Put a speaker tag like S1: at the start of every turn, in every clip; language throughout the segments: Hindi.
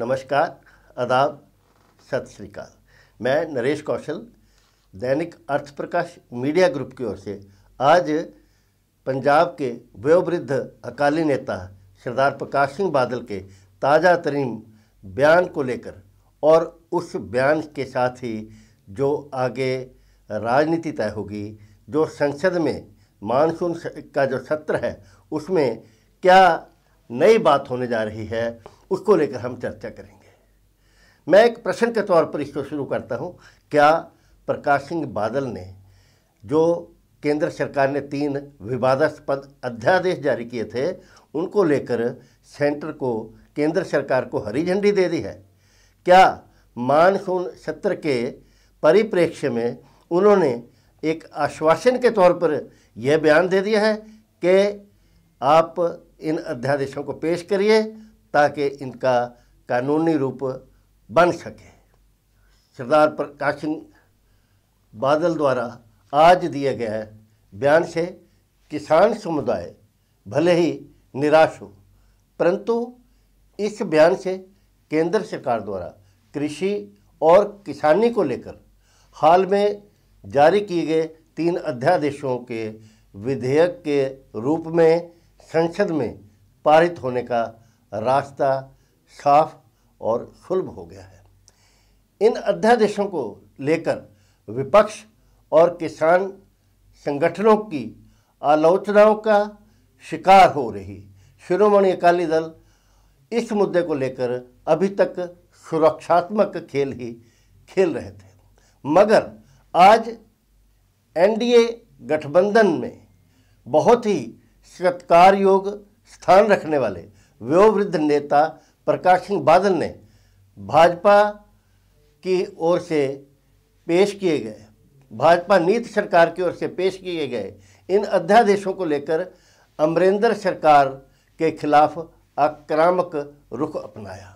S1: नमस्कार आदाब सत श्रीकाल मैं नरेश कौशल दैनिक अर्थ प्रकाश मीडिया ग्रुप की ओर से आज पंजाब के वयोवृद्ध अकाली नेता सरदार प्रकाश सिंह बादल के ताज़ा तरीन बयान को लेकर और उस बयान के साथ ही जो आगे राजनीति तय होगी जो संसद में मानसून का जो सत्र है उसमें क्या नई बात होने जा रही है उसको लेकर हम चर्चा करेंगे मैं एक प्रश्न के तौर पर इसको शुरू करता हूँ क्या प्रकाश सिंह बादल ने जो केंद्र सरकार ने तीन विवादास्पद अध्यादेश जारी किए थे उनको लेकर सेंटर को केंद्र सरकार को हरी झंडी दे दी है क्या मानसून सत्र के परिप्रेक्ष्य में उन्होंने एक आश्वासन के तौर पर यह बयान दे दिया है कि आप इन अध्यादेशों को पेश करिए ताकि इनका कानूनी रूप बन सके सरदार प्रकाश सिंह बादल द्वारा आज दिए गए बयान से किसान समुदाय भले ही निराश हो परंतु इस बयान से केंद्र सरकार द्वारा कृषि और किसानी को लेकर हाल में जारी किए गए तीन अध्यादेशों के विधेयक के रूप में संसद में पारित होने का रास्ता साफ और सुलभ हो गया है इन अध्यादेशों को लेकर विपक्ष और किसान संगठनों की आलोचनाओं का शिकार हो रही शिरोमणि अकाली दल इस मुद्दे को लेकर अभी तक सुरक्षात्मक खेल ही खेल रहे थे मगर आज एनडीए गठबंधन में बहुत ही सत्कार योग स्थान रखने वाले वयोवृद्ध नेता प्रकाश सिंह बादल ने भाजपा की ओर से पेश किए गए भाजपा नीत सरकार की ओर से पेश किए गए इन अध्यादेशों को लेकर अमरेंद्र सरकार के खिलाफ आक्रामक रुख अपनाया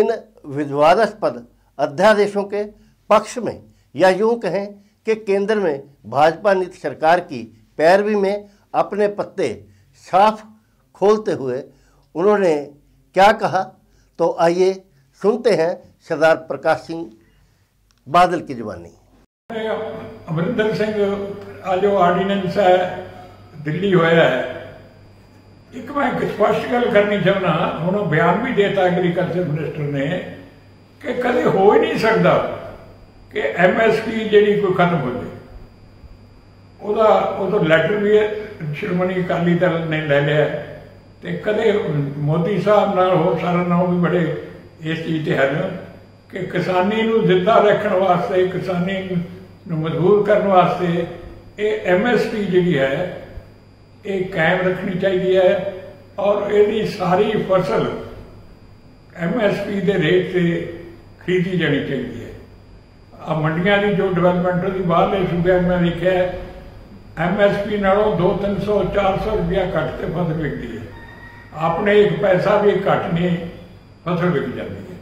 S1: इन विवादास्पद अध्यादेशों के पक्ष में या यूं कहें कि केंद्र में भाजपा नीति सरकार की पैरवी में अपने पत्ते साफ खोलते हुए उन्होंने क्या कहा तो आइए सुनते हैं सरदार प्रकाश सिंह ਬਾਦਲ ਕੀ ਜ਼ਬਾਨੀ ਅਮਰਿੰਦਰ ਸਿੰਘ ਆ ਜੋ ਆਰਡੀਨੈਂਸ ਹੈ ਦਿੱਲੀ ਹੋਇਆ ਹੈ ਇੱਕ ਮੈਂ ਇੱਕ ਸਪਸ਼ਟ ਗੱਲ ਕਰਨੀ ਚਾਹੁੰਦਾ ਹੁਣ ਉਹ ਬਿਆਨ ਵੀ ਦੇਤਾ ਐਗਰੀਕਲਚਰ ਮਿਨਿਸਟਰ ਨੇ ਕਿ ਕਦੇ ਹੋ ਹੀ ਨਹੀਂ ਸਕਦਾ ਕਿ ਐਮਐਸਪੀ ਜਿਹੜੀ ਕੋਈ ਖਤਮ ਹੋ ਜਾਵੇ ਉਹਦਾ ਉਹ ਤੋਂ ਲੈਟਰ ਵੀ ਸ਼੍ਰੋਮਣੀ ਅਕਾਲੀ ਦਲ ਨੇ ਲੈ ਲਿਆ ਤੇ ਕਦੇ ਮੋਦੀ ਸਾਹਿਬ ਨਾਲ ਹੋ ਸਾਰਾ ਨਾਲ ਵੀ ਬੜੇ ਇਸ ਚੀਜ਼ ਤੇ ਹਨ ਕਿ ਕਿਸਾਨੀ ਨੂੰ ਜ਼ਿੰਦਾ ਰੱਖਣ ਵਾਸਤੇ ਕਿਸਾਨੀ ਨੂੰ ਮਜ਼ਬੂਤ ਕਰਨ ਵਾਸਤੇ ਇਹ ਐਮਐਸਪੀ ਜਿਹੜੀ ਹੈ ਇਹ ਕਾਇਮ ਰੱਖਣੀ ਚਾਹੀਦੀ ਹੈ ਔਰ ਇਹਦੀ ਸਾਰੀ ਫਸਲ ਐਮਐਸਪੀ ਦੇ ਰੇਟ ਤੇ ਖਰੀਦੀ ਜਾਣੀ ਚਾਹੀਦੀ ਹੈ ਆ ਮੰਡੀਆਂ ਦੀ ਜੋ ਡਿਵੈਲਪਮੈਂਟ ਦੀ ਬਾਹਰਲੇ ਸੂਬਿਆਂ ਮੈਂ ਲਿਖਿਆ ਐਮਐਸਪੀ ਨਾਲੋਂ 2 300 400 ਰੁਪਇਆ ਘੱਟ ਤੇ ਫਸਲ ਵਿਕਦੀ ਹੈ आपने एक पैसा भी घट फसल बिक जाती है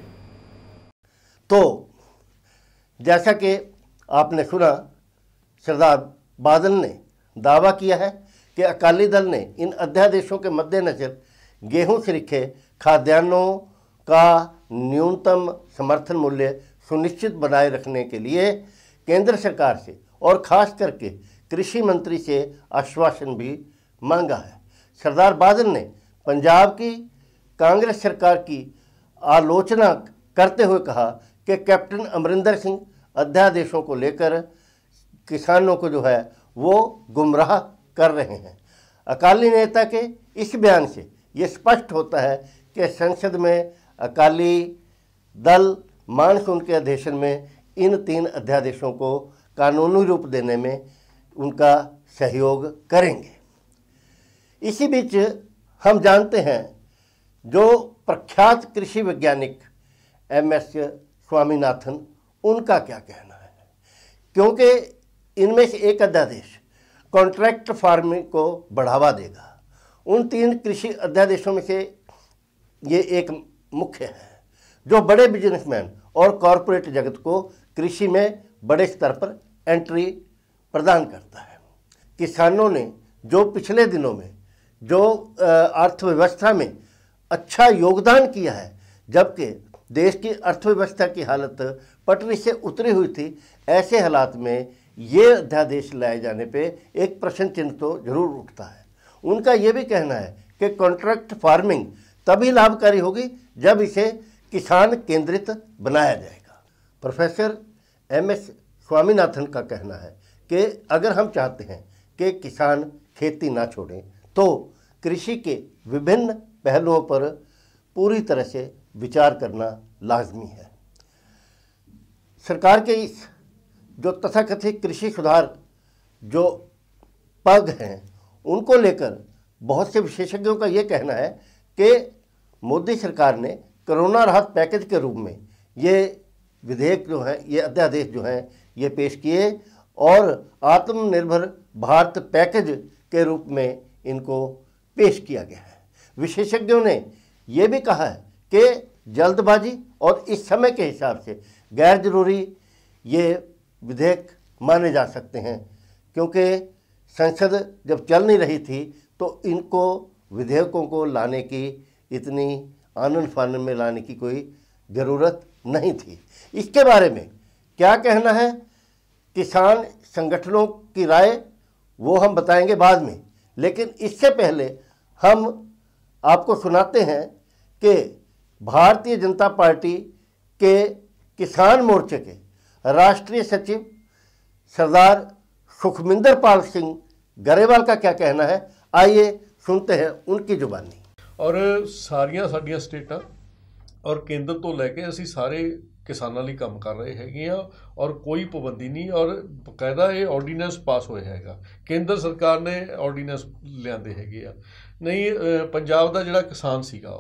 S1: तो जैसा कि आपने सुना सरदार बादल ने दावा किया है कि अकाली दल ने इन अध्यादेशों के मद्देनज़र गेहूं से लिखे खाद्यान्नों का न्यूनतम समर्थन मूल्य सुनिश्चित बनाए रखने के लिए केंद्र सरकार से और ख़ास करके कृषि मंत्री से आश्वासन भी मांगा है सरदार बादल ने पंजाब की कांग्रेस सरकार की आलोचना करते हुए कहा कि कैप्टन अमरिंदर सिंह अध्यादेशों को लेकर किसानों को जो है वो गुमराह कर रहे हैं अकाली नेता के इस बयान से ये स्पष्ट होता है कि संसद में अकाली दल मानसून के अध्यक्ष में इन तीन अध्यादेशों को कानूनी रूप देने में उनका सहयोग करेंगे इसी बीच हम जानते हैं जो प्रख्यात कृषि वैज्ञानिक एम एस स्वामीनाथन उनका क्या कहना है क्योंकि इनमें से एक अध्यादेश कॉन्ट्रैक्ट फार्मिंग को बढ़ावा देगा उन तीन कृषि अध्यादेशों में से ये एक मुख्य है जो बड़े बिजनेसमैन और कॉरपोरेट जगत को कृषि में बड़े स्तर पर एंट्री प्रदान करता है किसानों ने जो पिछले दिनों में जो अर्थव्यवस्था में अच्छा योगदान किया है जबकि देश की अर्थव्यवस्था की हालत पटरी से उतरी हुई थी ऐसे हालात में ये अध्यादेश लाए जाने पे एक प्रश्न चिन्ह तो जरूर उठता है उनका ये भी कहना है कि कॉन्ट्रैक्ट फार्मिंग तभी लाभकारी होगी जब इसे किसान केंद्रित बनाया जाएगा प्रोफेसर एम एस स्वामीनाथन का कहना है कि अगर हम चाहते हैं कि किसान खेती ना छोड़ें तो कृषि के विभिन्न पहलुओं पर पूरी तरह से विचार करना लाजमी है सरकार के इस जो तथाकथित कृषि सुधार जो पग हैं उनको लेकर बहुत से विशेषज्ञों का ये कहना है कि मोदी सरकार ने कोरोना राहत पैकेज के रूप में ये विधेयक जो है ये अध्यादेश जो हैं ये पेश किए और आत्मनिर्भर भारत पैकेज के रूप में इनको पेश किया गया है विशेषज्ञों ने यह भी कहा है कि जल्दबाजी और इस समय के हिसाब से गैर जरूरी ये विधेयक माने जा सकते हैं क्योंकि संसद जब चल नहीं रही थी तो इनको विधेयकों को लाने की इतनी आनंद फानन में लाने की कोई ज़रूरत नहीं थी इसके बारे में क्या कहना है किसान संगठनों की राय वो हम बताएंगे बाद में लेकिन इससे पहले हम आपको सुनाते हैं कि भारतीय जनता पार्टी के किसान मोर्चे के राष्ट्रीय सचिव सरदार सुखमिंदर पाल सिंह गरेवाल का क्या कहना है आइए सुनते हैं उनकी जुबानी और सारिया साडिया स्टेटा और केंद्र तो लैके असी सारे ਕਿਸਾਨਾਂ ਲਈ ਕੰਮ ਕਰ ਰਹੇ ਹੈਗੇ ਆ ਔਰ ਕੋਈ ਪਾਬੰਦੀ ਨਹੀਂ ਔਰ ਬਕਾਇਦਾ ਇਹ ਆਰਡੀਨੈਂਸ ਪਾਸ ਹੋਇਆ ਹੈਗਾ ਕੇਂਦਰ ਸਰਕਾਰ ਨੇ ਆਰਡੀਨੈਂਸ ਲਿਆਂਦੇ ਹੈਗੇ ਆ ਨਹੀਂ ਪੰਜਾਬ ਦਾ ਜਿਹੜਾ ਕਿਸਾਨ ਸੀਗਾ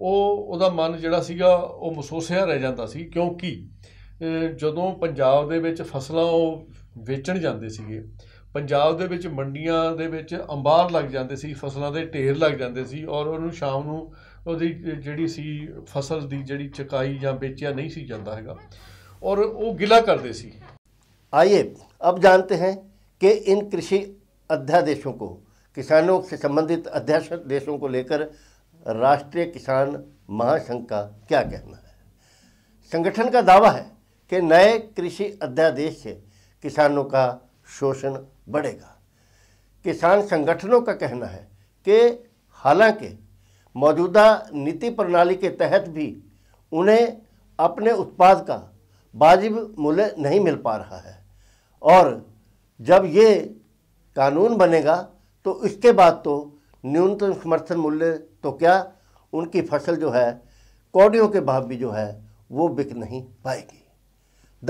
S1: ਉਹ ਉਹਦਾ ਮਨ ਜਿਹੜਾ ਸੀਗਾ ਉਹ ਮਸੋਸਿਆ ਰਹਿ ਜਾਂਦਾ ਸੀ ਕਿਉਂਕਿ ਜਦੋਂ ਪੰਜਾਬ ਦੇ ਵਿੱਚ ਫਸਲਾਂ ਉਹ ਵੇਚਣ ਜਾਂਦੇ ਸੀਗੇ ਪੰਜਾਬ ਦੇ ਵਿੱਚ ਮੰਡੀਆਂ ਦੇ ਵਿੱਚ ਅੰਬਾਰ ਲੱਗ ਜਾਂਦੇ ਸੀ ਫਸਲਾਂ ਦੇ ਢੇਰ ਲੱਗ ਜਾਂਦੇ ਸੀ ਔਰ ਉਹਨੂੰ ਸ਼ਾਮ ਨੂੰ ਉਹਦੀ सी फसल ਫਸਲ ਦੀ ਜਿਹੜੀ ਚਕਾਈ ਜਾਂ ਵੇਚਿਆ ਨਹੀਂ ਸੀ ਜਾਂਦਾ और वो गिला करते आइए अब जानते हैं कि इन कृषि अध्यादेशों को किसानों से संबंधित अध्यादेशों को लेकर राष्ट्रीय किसान महासंघ का क्या कहना है संगठन का दावा है कि नए कृषि अध्यादेश से किसानों का शोषण बढ़ेगा किसान संगठनों का कहना है कि हालांकि मौजूदा नीति प्रणाली के तहत भी उन्हें अपने उत्पाद का वाजिब मूल्य नहीं मिल पा रहा है और जब ये कानून बनेगा तो इसके बाद तो न्यूनतम समर्थन मूल्य तो क्या उनकी फसल जो है कौड़ियों के भाव भी जो है वो बिक नहीं पाएगी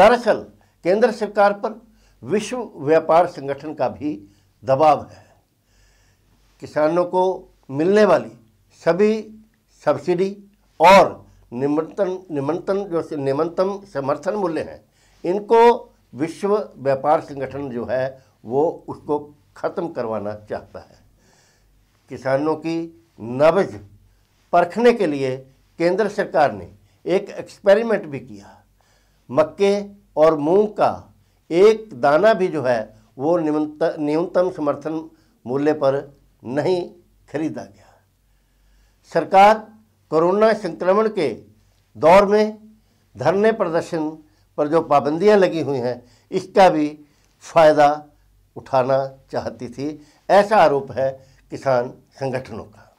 S1: दरअसल केंद्र सरकार पर विश्व व्यापार संगठन का भी दबाव है किसानों को मिलने वाली सभी सब्सिडी और निमंत्रण निमंत्रण जो निमंत्रण समर्थन मूल्य हैं इनको विश्व व्यापार संगठन जो है वो उसको ख़त्म करवाना चाहता है किसानों की नब्ज परखने के लिए केंद्र सरकार ने एक एक्सपेरिमेंट भी किया मक्के और मूंग का एक दाना भी जो है वो न्यूनतम समर्थन मूल्य पर नहीं खरीदा गया सरकार कोरोना संक्रमण के दौर में धरने प्रदर्शन पर जो पाबंदियां लगी हुई हैं इसका भी फायदा उठाना चाहती थी ऐसा आरोप है किसान संगठनों का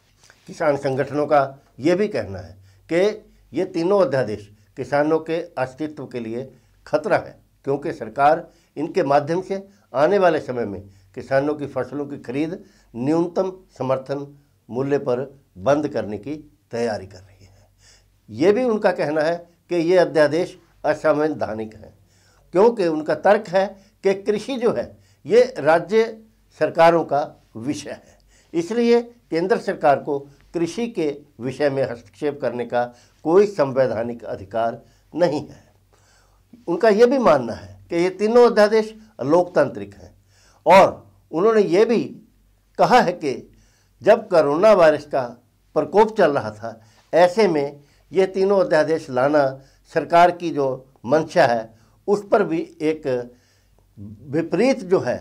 S1: किसान संगठनों का ये भी कहना है कि ये तीनों अध्यादेश किसानों के अस्तित्व के लिए खतरा है क्योंकि सरकार इनके माध्यम से आने वाले समय में किसानों की फसलों की खरीद न्यूनतम समर्थन मूल्य पर बंद करने की तैयारी कर रही है ये भी उनका कहना है कि ये अध्यादेश असंवैधानिक हैं क्योंकि उनका तर्क है कि कृषि जो है ये राज्य सरकारों का विषय है इसलिए केंद्र सरकार को कृषि के विषय में हस्तक्षेप करने का कोई संवैधानिक अधिकार नहीं है उनका ये भी मानना है कि ये तीनों अध्यादेश लोकतांत्रिक हैं और उन्होंने ये भी कहा है कि जब कोरोना वायरस का प्रकोप चल रहा था ऐसे में ये तीनों अध्यादेश लाना सरकार की जो मंशा है उस पर भी एक विपरीत जो है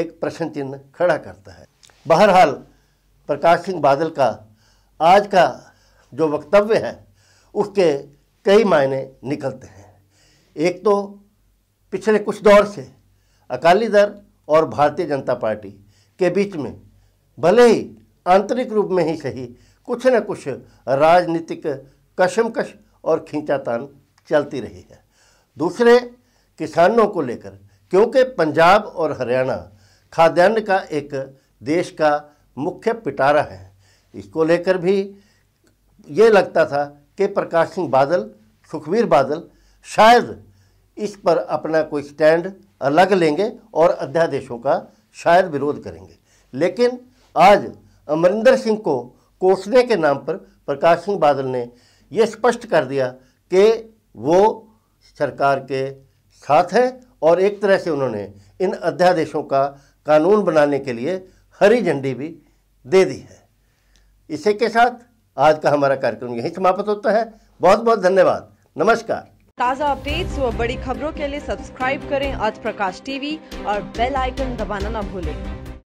S1: एक प्रश्न चिन्ह खड़ा करता है बहरहाल प्रकाश सिंह बादल का आज का जो वक्तव्य है उसके कई मायने निकलते हैं एक तो पिछले कुछ दौर से अकाली दल और भारतीय जनता पार्टी के बीच में भले ही आंतरिक रूप में ही सही कुछ न कुछ राजनीतिक कशमकश और खींचातान चलती रही है दूसरे किसानों को लेकर क्योंकि पंजाब और हरियाणा खाद्यान्न का एक देश का मुख्य पिटारा है इसको लेकर भी ये लगता था कि प्रकाश सिंह बादल सुखबीर बादल शायद इस पर अपना कोई स्टैंड अलग लेंगे और अध्यादेशों का शायद विरोध करेंगे लेकिन आज अमरिंदर सिंह को कोसने के नाम पर प्रकाश सिंह बादल ने ये स्पष्ट कर दिया कि वो सरकार के साथ हैं और एक तरह से उन्होंने इन अध्यादेशों का कानून बनाने के लिए हरी झंडी भी दे दी है इसी के साथ आज का हमारा कार्यक्रम यहीं समाप्त होता है बहुत बहुत धन्यवाद नमस्कार ताज़ा अपडेट्स व बड़ी खबरों के लिए सब्सक्राइब करें आज प्रकाश टीवी और बेल आइकन दबाना न भूलें